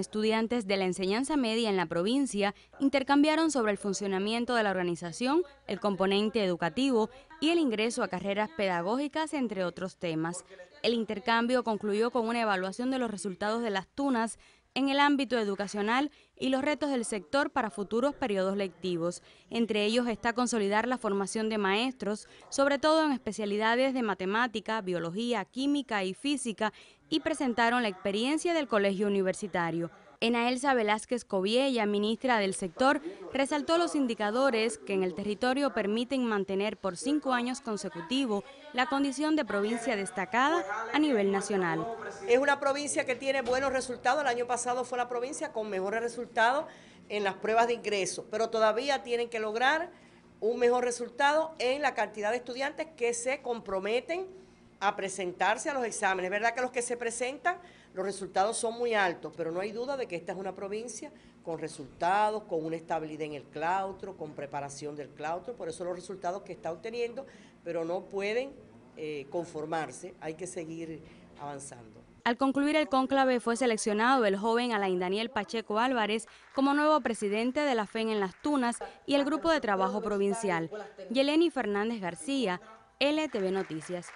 Estudiantes de la enseñanza media en la provincia intercambiaron sobre el funcionamiento de la organización, el componente educativo y el ingreso a carreras pedagógicas, entre otros temas. El intercambio concluyó con una evaluación de los resultados de las tunas en el ámbito educacional y los retos del sector para futuros periodos lectivos. Entre ellos está consolidar la formación de maestros, sobre todo en especialidades de matemática, biología, química y física, y presentaron la experiencia del colegio universitario. Elsa Velázquez Coviella, ministra del sector, resaltó los indicadores que en el territorio permiten mantener por cinco años consecutivos la condición de provincia destacada a nivel nacional. Es una provincia que tiene buenos resultados. El año pasado fue la provincia con mejores resultados en las pruebas de ingreso, pero todavía tienen que lograr un mejor resultado en la cantidad de estudiantes que se comprometen a presentarse a los exámenes. Es verdad que los que se presentan, los resultados son muy altos, pero no hay duda de que esta es una provincia con resultados, con una estabilidad en el claustro, con preparación del claustro, por eso los resultados que está obteniendo, pero no pueden eh, conformarse, hay que seguir avanzando. Al concluir el cónclave fue seleccionado el joven Alain Daniel Pacheco Álvarez como nuevo presidente de la FEN en Las Tunas y el Grupo de Trabajo Provincial. Yeleni Fernández García, LTV Noticias.